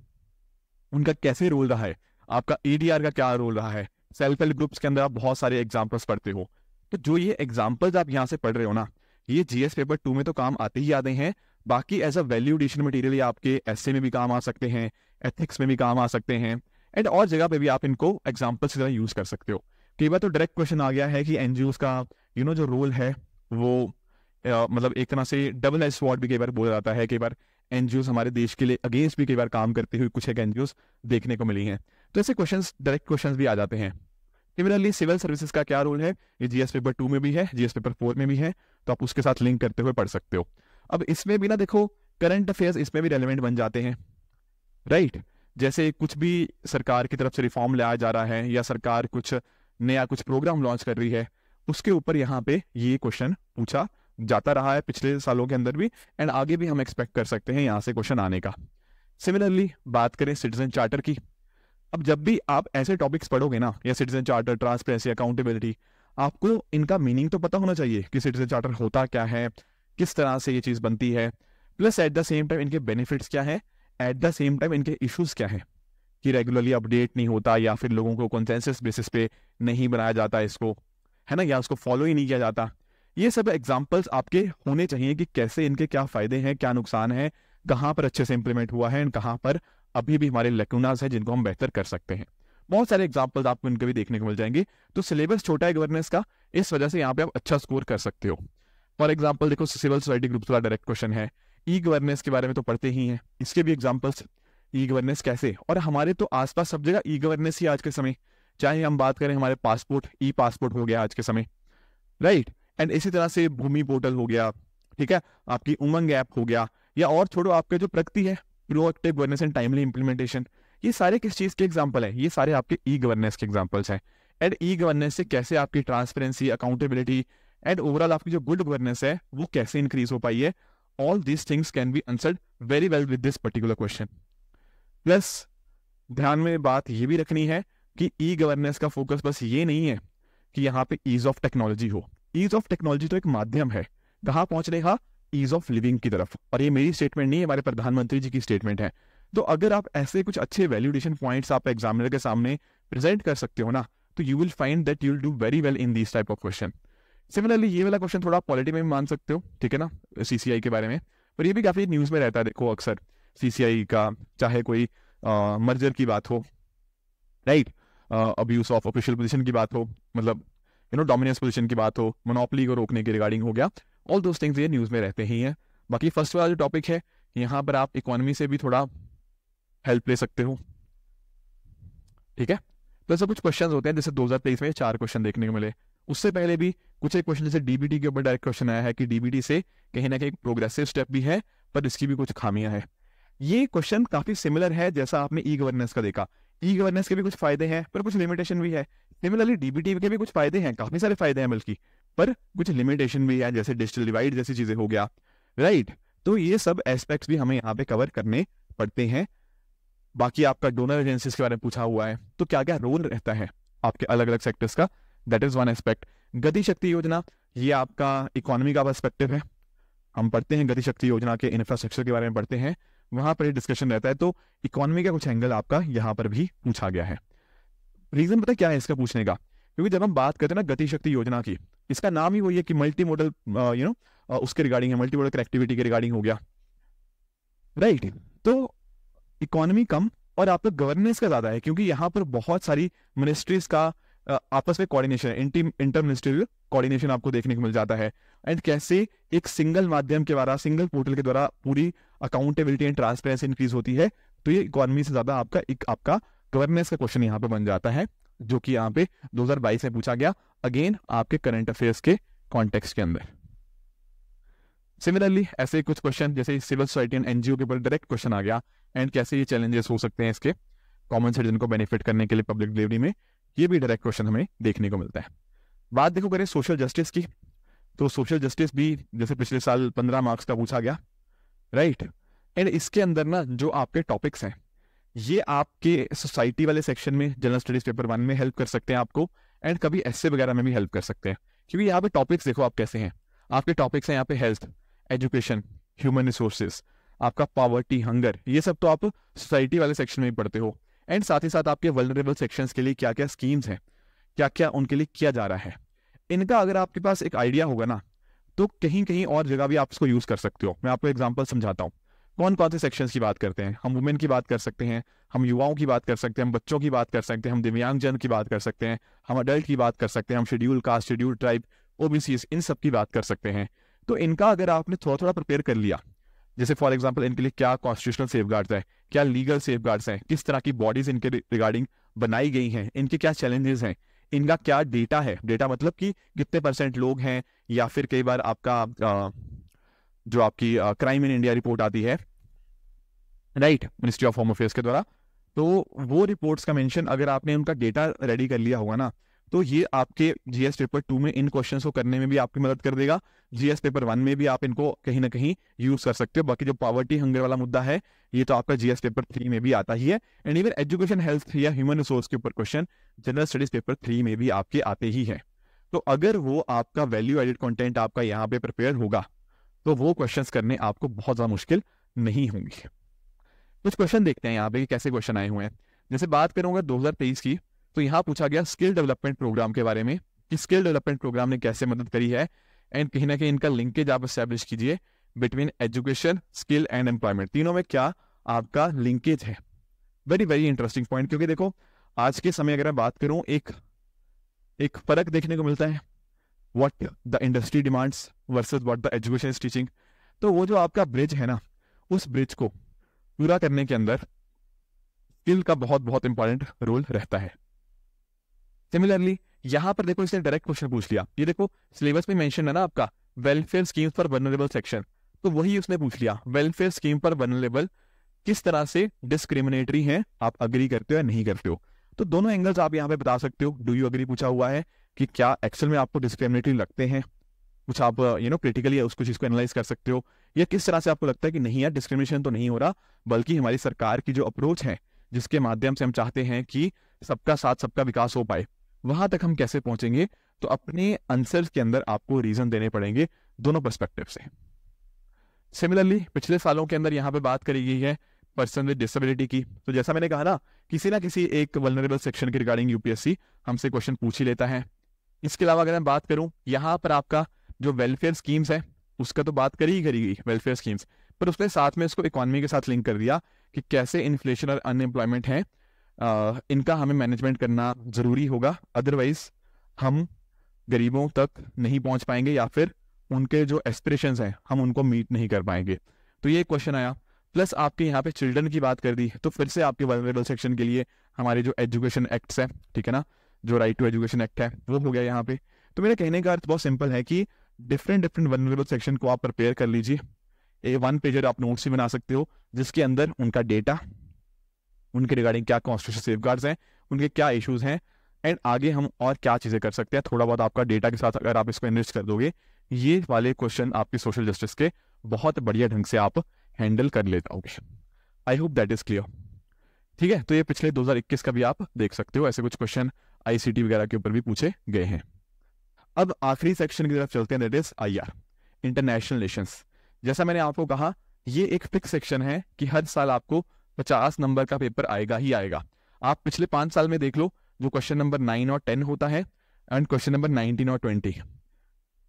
उनका कैसे रोल रहा है आपका ई e का क्या रोल रहा है सेल्फ हेल्प ग्रुप्स के अंदर आप बहुत सारे एग्जाम्पल्स पढ़ते हो तो जो ये एग्जाम्पल्स आप यहाँ से पढ़ रहे हो ना ये जीएस पेपर टू में तो काम आते ही आते हैं बाकी as a value addition material आपके एस में भी काम आ सकते हैं एथिक्स में भी काम आ सकते हैं एंड और जगह पे भी आप इनको एग्जाम्पल्स की तरह यूज कर सकते हो कई बार तो डायरेक्ट क्वेश्चन आ गया है कि एनजीओ का यू you नो know, जो रोल है वो uh, मतलब एक तरह से डबल एस वॉर्ड भी कई बार बोला जाता है कई बार एनजीओ हमारे देश के लिए अगेंस्ट भी कई बार काम करते हुए कुछ एक एनजीओ देखने को मिली हैं तो ऐसे क्वेश्चन डायरेक्ट क्वेश्चन भी आ जाते हैं सिमिलरली सिविल सर्विसेज का क्या रोल है ये जीएस पेपर टू में भी है जीएस पेपर फोर में भी है तो आप उसके साथ लिंक करते हुए पढ़ सकते हो अब इसमें भी ना देखो करंट अफेयर्स इसमें भी रेलिवेंट बन जाते हैं राइट right? जैसे कुछ भी सरकार की तरफ से रिफॉर्म लाया जा रहा है या सरकार कुछ नया कुछ प्रोग्राम लॉन्च कर रही है उसके ऊपर यहाँ पे ये क्वेश्चन पूछा जाता रहा है पिछले सालों के अंदर भी एंड आगे भी हम एक्सपेक्ट कर सकते हैं यहाँ से क्वेश्चन आने का सिमिलरली बात करें सिटीजन चार्टर की अब जब भी आप ऐसे टॉपिक्स पढ़ोगे ना या सिटीजन चार्टर ट्रांसपेरेंसी अकाउंटेबिलिटी आपको इनका मीनिंग तो पता होना चाहिए कि सिटीजन चार्टर होता क्या है किस तरह से ये चीज़ बनती है plus at the same time इनके बेनिफिट्स क्या है एट द सेम टाइम इनके इश्यूज क्या है कि रेगुलरली अपडेट नहीं होता या फिर लोगों को कंसेंसस बेसिस पे नहीं बनाया जाता इसको है ना या उसको फॉलो ही नहीं किया जाता ये सब एग्जाम्पल्स आपके होने चाहिए कि कैसे इनके क्या फायदे हैं क्या नुकसान है कहाँ पर अच्छे से इंप्लीमेंट हुआ है एंड कहाँ पर अभी भी हमारे लेकुनाज है जिनको हम बेहतर कर सकते हैं बहुत सारे एग्जाम्पल्स आपको इनके भी देखने को मिल जाएंगे तो सिलेबस छोटा है गवर्नेंस का इस वजह से यहाँ पे आप अच्छा स्कोर कर सकते हो फॉर एग्जाम्पल देखो सिविल सोसाइटी ग्रुप वाला डायरेक्ट क्वेश्चन है ई गवर्नेंस के बारे में तो पढ़ते ही हैं इसके भी एग्जाम्पल्स ई गवर्नेंस कैसे और हमारे तो आसपास सब जगह ई गवर्नेंस ही आज के समय चाहे हम बात करें हमारे पासपोर्ट ई पासपोर्ट हो गया आज के समय राइट एंड इसी तरह से भूमि पोर्टल हो गया ठीक है आपकी उमंग ऐप हो गया या और छोड़ो आपके जो प्रगति है proactive governance and timely implementation ये सारे किस चीज़ के एग्जाम्पल है ये सारे आपके ई गवर्नेंस के एग्जाम्पल्स हैं एंड ई गवर्नेंस से कैसे आपकी ट्रांसपेरेंसी अकाउंटेबिलिटी एंड ओवरऑल आपकी जो गुड गवर्नेंस है वो कैसे इंक्रीज हो पाई है all these things can be answered very well with this particular question plus ध्यान में बात ये भी रखनी है कि ई गवर्नेंस का फोकस बस ये नहीं है कि यहाँ पे ईज ऑफ टेक्नोलॉजी हो ईज ऑफ टेक्नोलॉजी तो एक माध्यम है कहाँ पहुंच रहे ईज ऑफ लिविंग की तरफ और ये मेरी स्टेटमेंट नहीं है हमारे प्रधानमंत्री जी की स्टेटमेंट है तो अगर आप ऐसे कुछ अच्छे वैल्यूडेशन पॉइंट्स आप एग्जामिनर के सामने प्रेजेंट कर सकते हो ना तो you will find that you will do very well in this type of question similarly ये वाला क्वेश्चन थोड़ा पॉलिटी में भी मान सकते हो ठीक है ना सीसीआई के बारे में पर ये भी काफ़ी न्यूज़ में रहता है देखो अक्सर सीसीआई का चाहे कोई मर्जर की बात हो right abuse of official position की बात हो मतलब यू नो डोमिनेंस पोजिशन की बात हो मोनोपली को रोकने की रिगार्डिंग हो गया ऑल दोज थिंग्स ये न्यूज़ में रहते ही हैं बाकी फर्स्ट वाला जो टॉपिक है यहाँ पर आप इकोनॉमी से भी थोड़ा हेल्प ले सकते हो ठीक है तो ऐसा कुछ क्वेश्चन होते हैं जैसे 2023 में चार क्वेश्चन देखने को मिले उससे पहले भी कुछ एक क्वेश्चन जैसे डीबीटी के ऊपर डायरेक्ट क्वेश्चन आया है कि डीबीटी से कहीं ना कहीं प्रोग्रेसिव स्टेप भी है पर इसकी भी कुछ खामियां हैं ये क्वेश्चन काफी सिमिलर है जैसा आपने ई गवर्नेंस का देखा ई गवर्नेंस के भी कुछ फायदे हैं पर कुछ लिमिटेशन भी है सिमिलरली डीबीटी के भी कुछ फायदे हैं काफी सारे फायदे हैं बल्कि पर कुछ लिमिटेशन भी है जैसे डिजिटल डिवाइड जैसी चीजें हो गया राइट तो ये सब एस्पेक्ट्स भी हमें यहाँ पे कवर करने पड़ते हैं बाकी आपका डोनर एजेंसीज के बारे में पूछा हुआ है तो क्या क्या रोल रहता है आपके अलग अलग सेक्टर्स का दैट इज वन एस्पेक्ट गति शक्ति योजना ये आपका इकोनॉमी का परस्पेक्टिव है हम पढ़ते हैं गति शक्ति योजना के इंफ्रास्ट्रक्चर के बारे में पढ़ते हैं वहां पर डिस्कशन रहता है तो इकोनॉमी का कुछ एंगल आपका यहाँ पर भी पूछा गया है रीजन पता क्या है इसका पूछने का क्योंकि जब हम बात करते हैं ना गति शक्ति योजना की इसका नाम ही वही है कि मल्टी मॉडल यू नो उसके रिगार्डिंग है मल्टी मॉडल कनेक्टिविटी के रिगार्डिंग हो गया राइट right. तो इकोनॉमी कम और आपका गवर्नेंस का ज्यादा है क्योंकि यहाँ पर बहुत सारी मिनिस्ट्रीज का uh, आपस में कोऑर्डिनेशन है इंटी इंटर मिनिस्ट्रियल कोऑर्डिनेशन आपको देखने को मिल जाता है एंड कैसे एक सिंगल माध्यम के द्वारा सिंगल पोर्टल के द्वारा पूरी अकाउंटेबिलिटी एंड ट्रांसपेरेंसी इंक्रीज होती है तो ये इकोनॉमी से ज्यादा आपका एक आपका गवर्नेंस का क्वेश्चन यहाँ पे बन जाता है जो कि यहाँ पे 2022 में पूछा गया अगेन आपके करंट अफेयर्स के कॉन्टेक्स्ट के अंदर सिमिलरली ऐसे कुछ क्वेश्चन जैसे सिविल सोसाइटी एंड एनजीओ के ऊपर डायरेक्ट क्वेश्चन आ गया एंड कैसे ये चैलेंजेस हो सकते हैं इसके कॉमन सिटीजन को बेनिफिट करने के लिए पब्लिक डिलीवरी में ये भी डायरेक्ट क्वेश्चन हमें देखने को मिलता है बात देखो करें सोशल जस्टिस की तो सोशल जस्टिस भी जैसे पिछले साल पंद्रह मार्क्स का पूछा गया राइट right? एंड इसके अंदर ना जो आपके टॉपिक्स हैं ये आपके सोसाइटी वाले सेक्शन में जनरल स्टडीज पेपर वन में हेल्प कर सकते हैं आपको एंड कभी एस वगैरह में भी हेल्प कर सकते हैं क्योंकि यहाँ पे टॉपिक्स देखो आप कैसे हैं आपके टॉपिक्स हैं यहाँ पे हेल्थ एजुकेशन ह्यूमन रिसोर्सेज आपका पावर्टी हंगर ये सब तो आप सोसाइटी वाले सेक्शन में ही पढ़ते हो एंड साथ ही साथ आपके वर्नरेबल सेक्शंस के लिए क्या क्या स्कीम्स हैं क्या क्या उनके लिए किया जा रहा है इनका अगर आपके पास एक आइडिया होगा ना तो कहीं कहीं और जगह भी आप इसको यूज़ कर सकते हो मैं आपको एग्जाम्पल समझाता हूँ कौन कौन से सेक्शंस की बात करते हैं हम वुमेन की बात कर सकते हैं हम युवाओं की बात कर सकते हैं हम बच्चों की बात कर सकते हैं हम दिव्यांगजन की बात कर सकते हैं हम अडल्ट की बात कर सकते हैं हम schedule caste schedule tribe OBC इन सब की बात कर सकते हैं तो इनका अगर आपने थोड़ा थोड़ा प्रिपेयर कर लिया जैसे फॉर एग्जाम्पल इनके लिए क्या कॉन्स्टिट्यूशनल सेफ गार्ड्स हैं क्या लीगल सेफ गार्ड्स हैं किस तरह की बॉडीज इनके रिगार्डिंग बनाई गई हैं इनके क्या चैलेंजेस हैं इनका क्या डेटा है डेटा मतलब कि कितने परसेंट लोग हैं या फिर कई बार आपका जो आपकी क्राइम इन इंडिया रिपोर्ट आती है right ministry of home affairs के द्वारा तो वो रिपोर्ट्स का मेंशन अगर आपने उनका डेटा रेडी कर लिया होगा ना तो ये आपके जीएस पेपर टू में इन क्वेश्चंस को करने में भी आपकी मदद कर देगा जीएस पेपर वन में भी आप इनको कहीं ना कहीं यूज कर सकते हो बाकी जो पॉवर्टी हंगर वाला मुद्दा है ये तो आपका जीएस पेपर थ्री में भी आता ही है एंड इवन एजुकेशन हेल्थ या ह्यूमन रिसोर्स के ऊपर question general studies paper three में भी आपके आते ही है तो अगर वो आपका वैल्यू एडेड कॉन्टेंट आपका यहाँ पे प्रिपेयर होगा तो वो क्वेश्चन करने आपको बहुत ज्यादा मुश्किल नहीं होंगे कुछ क्वेश्चन देखते हैं यहाँ पे कैसे क्वेश्चन आए हुए हैं जैसे बात करूंगा तेईस की तो यहाँ पूछा गया स्किल डेवलपमेंट प्रोग्राम के बारे में कि स्किल डेवलपमेंट प्रोग्राम ने कैसे मदद करी है एंड कहीं ना कहीं इनका लिंकेज आप स्टैब्लिश कीजिए between education skill and employment तीनों में क्या आपका लिंकेज है वेरी वेरी इंटरेस्टिंग पॉइंट क्योंकि देखो आज के समय अगर मैं बात करूं एक एक फर्क देखने को मिलता है what the industry demands versus what the education is teaching तो वो जो आपका ब्रिज है ना उस ब्रिज को पूरा करने के अंदर स्किल का बहुत बहुत इंपॉर्टेंट रोल रहता है सिमिलरली यहां पर देखो इसने डायरेक्ट क्वेश्चन पूछ लिया ये देखो सिलेबस में मेंशन है ना आपका welfare scheme for vulnerable section तो वही उसने पूछ लिया वेलफेयर स्कीम पर वनरेबल किस तरह से डिस्क्रिमिनेटरी है आप अग्री करते हो या नहीं करते हो तो दोनों एंगल्स आप यहां पे बता सकते हो डू यू अग्री पूछा हुआ है कि क्या एक्सेल में आपको डिस्क्रिमिनेटरी लगते हैं कुछ आप यू नो क्रिटिकली उसको चीज़ को एनालाइज कर सकते हो या किस तरह से आपको लगता है कि नहीं यार डिस्क्रिमिनेशन तो नहीं हो रहा बल्कि हमारी सरकार की जो अप्रोच है जिसके माध्यम से हम चाहते हैं कि सबका साथ सबका विकास हो पाए वहां तक हम कैसे पहुंचेंगे तो अपने आंसर के अंदर आपको रीजन देने पड़ेंगे दोनों परस्पेक्टिव से सिमिलरली पिछले सालों के अंदर यहाँ पे बात करी गई है पर्सन विद डिसेबिलिटी की तो जैसा मैंने कहा ना किसी ना किसी एक वनरेबल सेक्शन के रिगार्डिंग यूपीएससी हमसे क्वेश्चन पूछ ही लेता है इसके अलावा अगर मैं बात करूं यहाँ पर आपका जो वेलफेयर स्कीम्स है उसका तो बात करी ही करी गई वेलफेयर स्कीम्स पर उसने साथ में इसको इकोनॉमी के साथ लिंक कर दिया कि कैसे इन्फ्लेशन और अनएम्प्लॉयमेंट है आ, इनका हमें मैनेजमेंट करना ज़रूरी होगा अदरवाइज हम गरीबों तक नहीं पहुंच पाएंगे या फिर उनके जो एस्पिरेशन हैं हम उनको मीट नहीं कर पाएंगे तो ये क्वेश्चन आया प्लस आपके यहाँ पे चिल्ड्रन की बात कर दी तो फिर से आपके वर्नरेबल सेक्शन के लिए हमारे जो एजुकेशन एक्ट्स है ठीक है ना जो राइट टू एजुकेशन एक्ट है वो हो गया यहाँ पे तो मेरा कहने का अर्थ बहुत सिंपल है कि डिफरेंट डिफरेंट वनरेबल सेक्शन को आप प्रिपेयर कर लीजिए ए वन पेजर आप नोट्स भी बना सकते हो जिसके अंदर उनका डेटा उनके रिगार्डिंग क्या कॉन्स्टिट्यूशन सेफ हैं उनके क्या इशूज़ हैं एंड आगे हम और क्या चीज़ें कर सकते हैं थोड़ा बहुत आपका डेटा के साथ अगर आप इसको एनरिच कर दोगे ये वाले क्वेश्चन आपके सोशल जस्टिस के बहुत बढ़िया ढंग से आप हैंडल कर लेता हो I hope that is clear ठीक है तो ये पिछले 2021 का भी आप देख सकते हो ऐसे कुछ क्वेश्चन आईसीटी वगैरह के ऊपर भी पूछे गए हैं अब आखिरी सेक्शन की तरफ चलते हैं that is IR international relations जैसा मैंने आपको कहा ये एक फिक्स सेक्शन है कि हर साल आपको 50 नंबर का पेपर आएगा ही आएगा आप पिछले पांच साल में देख लो जो क्वेश्चन नंबर नाइन और टेन होता है एंड क्वेश्चन नंबर नाइनटीन और ट्वेंटी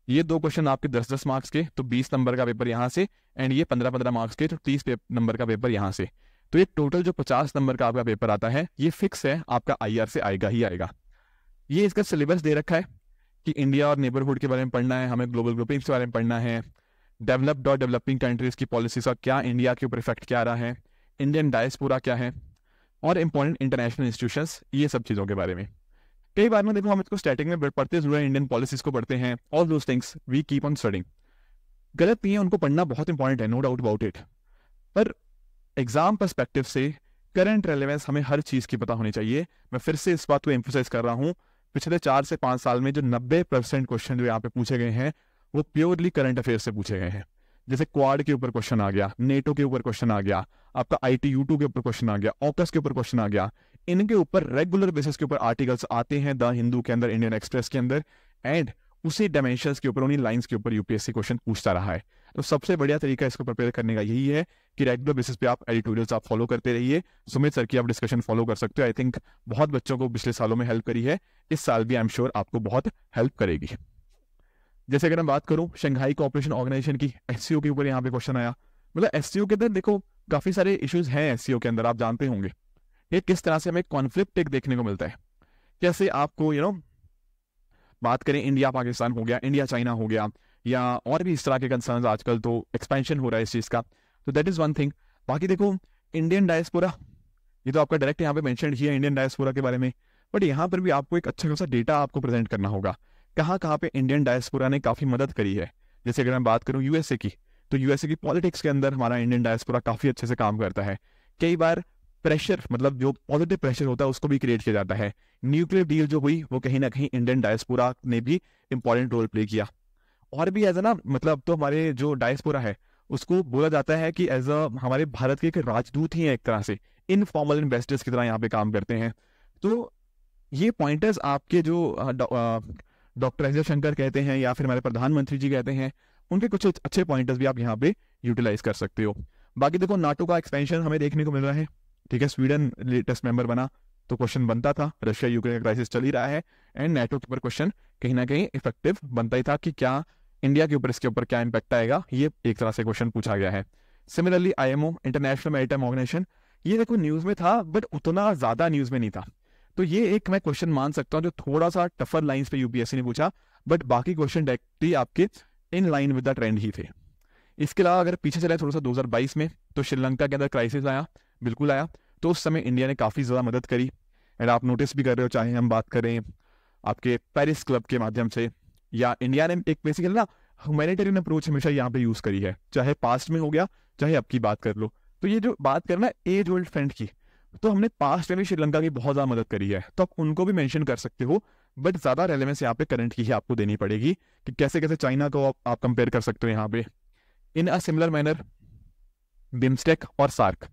ये दो क्वेश्चन आपके दस दस मार्क्स के तो बीस नंबर का पेपर यहाँ से एंड ये पंद्रह पंद्रह मार्क्स के तो तीस नंबर का पेपर यहाँ से तो ये टोटल जो पचास नंबर का आपका पेपर आता है ये फिक्स है आपका आई से आएगा ही आएगा ये इसका सिलेबस दे रखा है कि इंडिया और नेबरहुड के बारे में पढ़ना है हमें ग्लोबल ग्रुपिंग्स के बारे में पढ़ना है डेवलप्ड और डेवलपिंग कंट्रीज़ की पॉलिसीज का क्या इंडिया के ऊपर इफेक्ट क्या रहा है इंडियन पूरा क्या है और इंपॉर्टेंट इंटरनेशनल इंस्टीट्यूशन ये सब चीज़ों के बारे में कई बार में देखो हम इसको स्टार्टिंग में पढ़ते जरूर इंडियन पॉलिसीज को पढ़ते हैं all those things we keep on studying गलत नहीं है उनको पढ़ना बहुत इंपॉर्टेंट है नो डाउट अबाउट इट पर एग्जाम परस्पेक्टिव से करंट रेलेवेंस हमें हर चीज़ की पता होनी चाहिए मैं फिर से इस बात को एम्फोसाइज कर रहा हूँ पिछले चार से पांच साल में जो नब्बे परसेंट क्वेश्चन जो यहाँ पे पूछे गए हैं वो प्योरली करंट अफेयर से पूछे गए हैं जैसे क्वाड के ऊपर क्वेश्चन आ गया नेटो के ऊपर क्वेश्चन आ गया आपका आई टी यू के ऊपर क्वेश्चन आ गया ऑकस के ऊपर क्वेश्चन आ गया इनके ऊपर रेगुलर बेसिस के ऊपर आर्टिकल्स आते हैं द हिंदू के अंदर इंडियन एक्सप्रेस के अंदर एंड उसी डायमेंशन के ऊपर उन्हीं लाइन्स के ऊपर यूपीएससी क्वेश्चन पूछता रहा है तो सबसे बढ़िया तरीका इसको प्रिपेयर करने का यही है कि रेगुलर बेसिस पे आप एडिटोरियल्स आप फॉलो करते रहिए सुमित सर की आप डिस्कशन फॉलो कर सकते हो आई थिंक बहुत बच्चों को पिछले सालों में हेल्प करी है इस साल भी आई एम श्योर आपको बहुत हेल्प करेगी जैसे अगर मैं बात करूं शंघाई कॉपरेशन ऑर्गेनाइजेशन की एस के ऊपर यहाँ पे क्वेश्चन आया मतलब एस के अंदर देखो काफ़ी सारे इश्यूज हैं एस के अंदर आप जानते होंगे ये किस तरह से हमें कॉन्फ्लिक्ट देखने को मिलता है कैसे आपको यू you नो know, बात करें इंडिया पाकिस्तान हो गया इंडिया चाइना हो गया या और भी इस तरह के कंसर्न आजकल तो एक्सपेंशन हो रहा है इस चीज़ का तो दैट इज़ वन थिंग बाकी देखो इंडियन डायस्पोरा ये तो आपका डायरेक्ट यहाँ पे मेंशन किया इंडियन डायस्पोरा के बारे में बट यहाँ पर भी आपको एक अच्छा खासा डेटा आपको प्रेजेंट करना होगा कहाँ कहाँ पे इंडियन डायस्पोरा ने काफ़ी मदद करी है जैसे अगर मैं बात करूँ यूएसए की तो यूएसए की पॉलिटिक्स के अंदर हमारा इंडियन डायस्पोरा काफ़ी अच्छे से काम करता है कई बार प्रेशर मतलब जो पॉजिटिव प्रेशर होता है उसको भी क्रिएट किया जाता है न्यूक्लियर डील जो हुई वो कहीं ना कहीं इंडियन डायस्पोरा ने भी इंपॉर्टेंट रोल प्ले किया और भी एज अ ना मतलब तो हमारे जो डायस्पोरा है उसको बोला जाता है कि एज अ हमारे भारत के एक राजदूत ही है एक तरह से इनफॉर्मल इन्वेस्टर्स की तरह यहाँ पे काम करते हैं तो ये पॉइंटर्स आपके जो डॉक्टर एस शंकर कहते हैं या फिर हमारे प्रधानमंत्री जी कहते हैं उनके कुछ अच्छे पॉइंटर्स भी आप यहाँ पे यूटिलाइज कर सकते हो बाकी देखो नाटो का एक्सपेंशन हमें देखने को मिल रहा है ठीक है स्वीडन लेटेस्ट मेंबर बना तो क्वेश्चन बनता था रशिया यूक्रेन का क्राइसिस चल ही रहा है एंड नेटो के ऊपर क्वेश्चन कहीं ना कहीं इफेक्टिव बनता ही था कि क्या इंडिया के ऊपर इसके ऊपर क्या इंपैक्ट आएगा ये एक तरह से क्वेश्चन पूछा गया है similarly I M O international maritime organisation ये देखो न्यूज़ में था बट उतना ज़्यादा न्यूज़ में नहीं था तो ये एक मैं क्वेश्चन मान सकता हूँ जो थोड़ा सा टफर लाइन पे यूपीएससी ने पूछा बट बाकी क्वेश्चन डायरेक्टली आपके in line with the trend ही थे इसके अलावा अगर पीछे चले थोड़ा सा 2022 में तो श्रीलंका के अंदर क्राइसिस आया बिल्कुल आया तो उस समय इंडिया ने काफ़ी ज़्यादा मदद करी एंड आप नोटिस भी कर रहे हो चाहे हम बात करें आपके पेरिस क्लब के माध्यम से या इंडिया ने एक बेसिकली ना ह्यूमैनिटेरियन अप्रोच हमेशा यहाँ पे यूज़ करी है चाहे पास्ट में हो गया चाहे अब की बात कर लो तो ये जो बात ना एज ओल्ड फ्रेंड की तो हमने पास्ट में भी श्रीलंका की बहुत ज़्यादा मदद करी है तो आप उनको भी मैंशन कर सकते हो बट ज़्यादा रेलिवेंस यहाँ पे करंट की ही आपको देनी पड़ेगी कि कैसे कैसे चाइना को आप, आप कंपेयर कर सकते हो यहाँ पे in a similar manner BIMSTEC और सार्क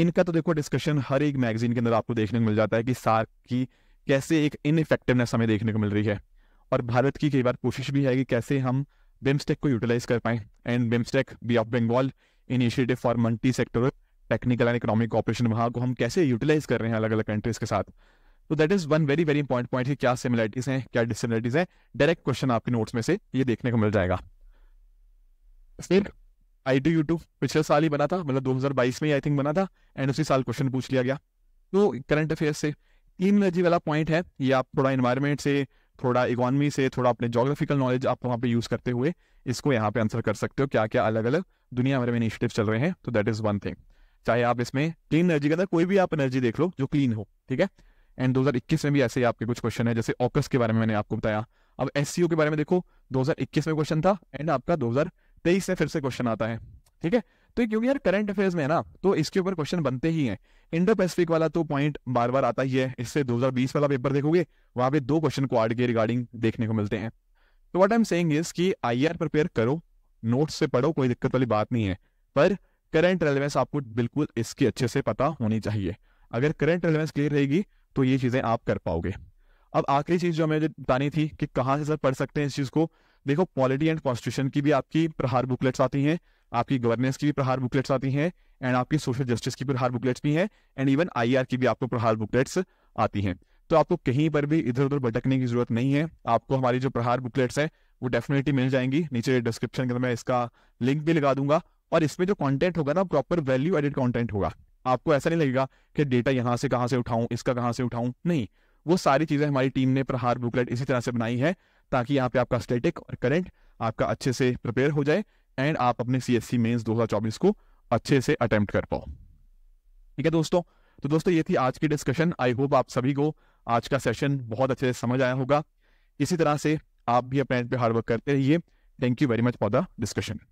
इनका तो देखो डिस्कशन हर एक मैगजीन के अंदर आपको देखने को मिल जाता है कि सार्क की कैसे एक इनफेक्टिवनेस हमें देखने को मिल रही है और भारत की कई बार कोशिश भी है कि कैसे हम बिम्स्टेक को यूटिलाइज कर पाए and BIMSTEC bay of Bengal initiative for multi sector technical and economic cooperation वहाँ को हम कैसे यूटिलाइज कर रहे हैं अलग अलग कंट्रीज के साथ तो that is one very very important point कि क्या सिमिलरिटीज हैं क्या डिसिमिलरिटीज हैं डायरेक्ट क्वेश्चन आपके नोट्स में से ये देखने को मिल जाएगा फिर आई टी यूट्यूब पिछले साल ही बना था मतलब 2022 में ही आई थिंक बना था एंड उसी साल क्वेश्चन पूछ लिया गया तो करंट अफेयर्स से तीन एनर्जी वाला पॉइंट है ये आप थोड़ा इन्वायरमेंट से थोड़ा इकोनॉमी से थोड़ा अपने जोग्राफिकल नॉलेज आप वहाँ पे यूज़ करते हुए इसको यहाँ पे आंसर कर सकते हो क्या क्या अलग अलग दुनिया भर में इनिशिएटिव चल रहे हैं तो दैट इज़ वन थिंग चाहे आप इसमें क्लीन एनर्जी के अंदर कोई भी आप एनर्जी देख लो जो क्लीन हो ठीक है एंड 2021 में भी ऐसे ही आपके कुछ क्वेश्चन है जैसे ऑकस के बारे में मैंने आपको बताया अब एस के बारे में देखो 2021 में क्वेश्चन था एंड आपका तेईस से फिर से क्वेश्चन आता है ठीक है तो क्योंकि यार करंट अफेयर्स में है ना तो इसके ऊपर क्वेश्चन बनते ही हैं इंडो पैसिफिक वाला तो पॉइंट बार बार आता ही है इससे 2020 वाला पेपर देखोगे वहां पे दो क्वेश्चन क्वाड के रिगार्डिंग देखने को मिलते हैं तो what I am saying is कि आईआर प्रिपेयर करो नोट्स से पढ़ो कोई दिक्कत वाली बात नहीं है पर करंट रेलिवेंस आपको बिल्कुल इसकी अच्छे से पता होनी चाहिए अगर करंट रेलिवेंस क्लियर रहेगी तो ये चीजें आप कर पाओगे अब आखिरी चीज जो हमें बतानी थी कि कहाँ से सर पढ़ सकते हैं इस चीज को देखो पॉलिटी एंड कॉन्स्टिट्यूशन की भी आपकी प्रहार बुकलेट्स आती हैं आपकी गवर्नेंस की भी प्रहार बुकलेट्स आती हैं एंड आपकी सोशल जस्टिस की प्रहार बुकलेट्स भी हैं एंड इवन आई की भी आपको प्रहार बुकलेट्स आती हैं तो आपको कहीं पर भी इधर उधर भटकने की जरूरत नहीं है आपको हमारी जो प्रहार बुकलेट्स हैं वो डेफिनेटली मिल जाएंगी नीचे डिस्क्रिप्शन के अंदर मैं इसका लिंक भी लगा दूंगा और इसमें जो कंटेंट होगा ना प्रॉपर वैल्यू एडेड कंटेंट होगा आपको ऐसा नहीं लगेगा कि डेटा यहाँ से कहाँ से उठाऊं इसका कहाँ से उठाऊं नहीं वो सारी चीज़ें हमारी टीम ने प्रहार बुकलेट इसी तरह से बनाई है ताकि यहाँ पे आपका स्टेटिक और करेंट आपका अच्छे से प्रिपेयर हो जाए एंड आप अपने सी एस सी मेन्स दो को अच्छे से अटेम्प्ट कर पाओ ठीक है दोस्तों तो दोस्तों ये थी आज की डिस्कशन आई होप आप सभी को आज का सेशन बहुत अच्छे से समझ आया होगा इसी तरह से आप भी अपने हार्डवर्क करते रहिए thank you very much for the discussion